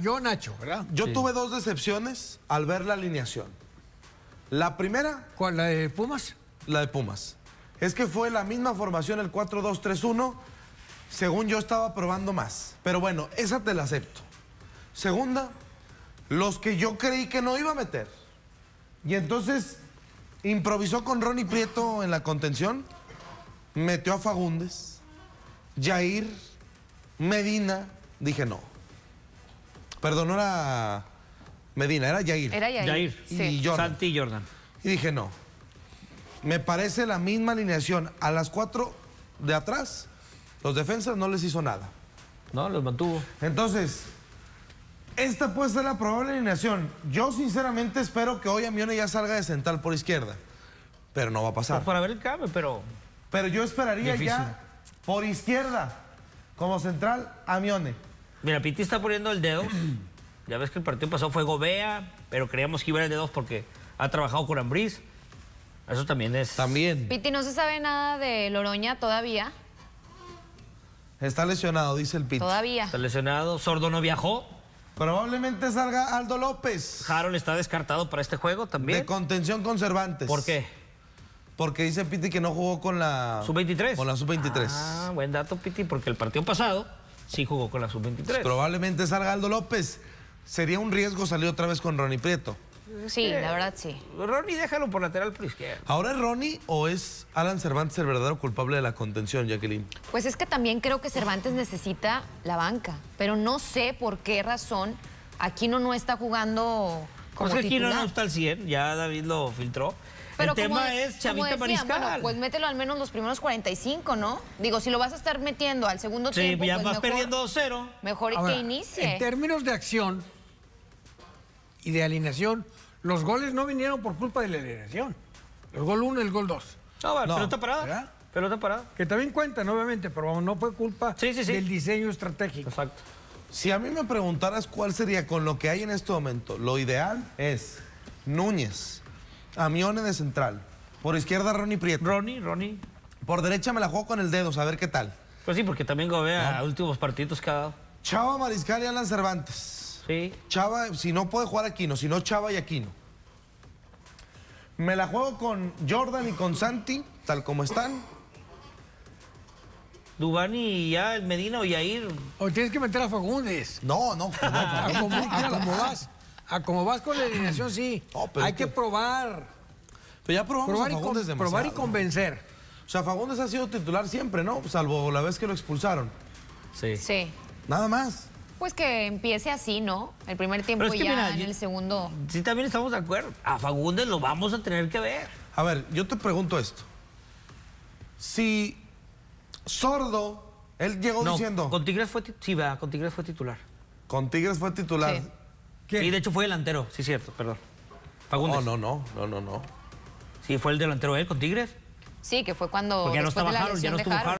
yo Nacho. ¿verdad? Yo tuve dos decepciones al ver la alineación. La primera... ¿Cuál? ¿La de Pumas? La de Pumas. Es que fue la misma formación, el 4-2-3-1. Según yo estaba probando más. Pero bueno, esa te la acepto. Segunda, los que yo creí que no iba a meter. Y entonces improvisó con Ronnie Prieto en la contención. Metió a Fagundes. Jair. Medina. Dije no. Perdón, no era Medina, era Yair. Era Yair. Y Jordan. Jordan. Y dije, no. Me parece la misma alineación. A las cuatro de atrás, los defensas no les hizo nada. No, los mantuvo. Entonces, esta puede ser la probable alineación. Yo sinceramente espero que hoy Amione ya salga de central por izquierda. Pero no va a pasar. Pues para ver el cambio, pero... Pero yo esperaría ya por izquierda, como central, Amione. Mira, Piti está poniendo el dedo. Ya ves que el partido pasado fue Gobea, pero creíamos que iba a el de porque ha trabajado con Ambriz. Eso también es... También. Piti, ¿no se sabe nada de Loroña todavía? Está lesionado, dice el Piti. Todavía. Está lesionado. Sordo no viajó. Probablemente salga Aldo López. Harold está descartado para este juego también. De contención con Cervantes. ¿Por qué? Porque dice Piti que no jugó con la... ¿Sub-23? Con la Sub-23. Ah, buen dato, Piti, porque el partido pasado sí jugó con la sub-23. Pues probablemente es Argaldo López. Sería un riesgo salir otra vez con Ronnie Prieto. Sí, la verdad sí. Ronnie déjalo por lateral por izquierda. ¿Ahora es Ronnie o es Alan Cervantes el verdadero culpable de la contención, Jacqueline? Pues es que también creo que Cervantes necesita la banca, pero no sé por qué razón Aquino no está jugando como Porque Aquino no está al 100, ya David lo filtró el tema es Chavita Mariscal. pues mételo al menos los primeros 45, ¿no? Digo, si lo vas a estar metiendo al segundo sí, tiempo, ya pues vas perdiendo 2-0. Mejor que inicie. En términos de acción y de alineación, los goles no vinieron por culpa de la alineación. El gol 1 y el gol 2. No, bueno, pelota parada. Pelota parada. Que también cuentan, obviamente, pero no fue culpa del diseño estratégico. Exacto. Si a mí me preguntaras cuál sería con lo que hay en este momento, lo ideal es Núñez, a de central. Por izquierda, Ronnie Prieto. Ronnie, Ronnie. Por derecha me la juego con el dedo, a ver qué tal. Pues sí, porque también Gobea a últimos partidos que Chava, Mariscal y Alan Cervantes. Sí. Chava, si no puede jugar Aquino, si no Chava y Aquino. Me la juego con Jordan y con Santi, tal como están. Dubani ya EL Medina o Yair. O tienes que meter a Fagundes. No, no. no, no, Ah, como vas con la eliminación, sí. Hay que probar. Pero ya probamos probar a Fagundes y Probar y convencer. O sea, Fagundes ha sido titular siempre, ¿no? Salvo la vez que lo expulsaron. Sí. Sí. Nada más. Pues que empiece así, ¿no? El primer tiempo es ya, en el segundo. Sí, también estamos de acuerdo. A Fagundes lo vamos a tener que ver. A ver, yo te pregunto esto. Si Sordo, él llegó diciendo. Con Tigres fue, sí, va, con Tigres fue titular. Con Tigres fue titular. Sí. Sí, de hecho fue delantero, sí, cierto, perdón. No, no, no, no, no. no. Sí, fue el delantero él con Tigres. Sí, que fue cuando. ya no trabajaron, ya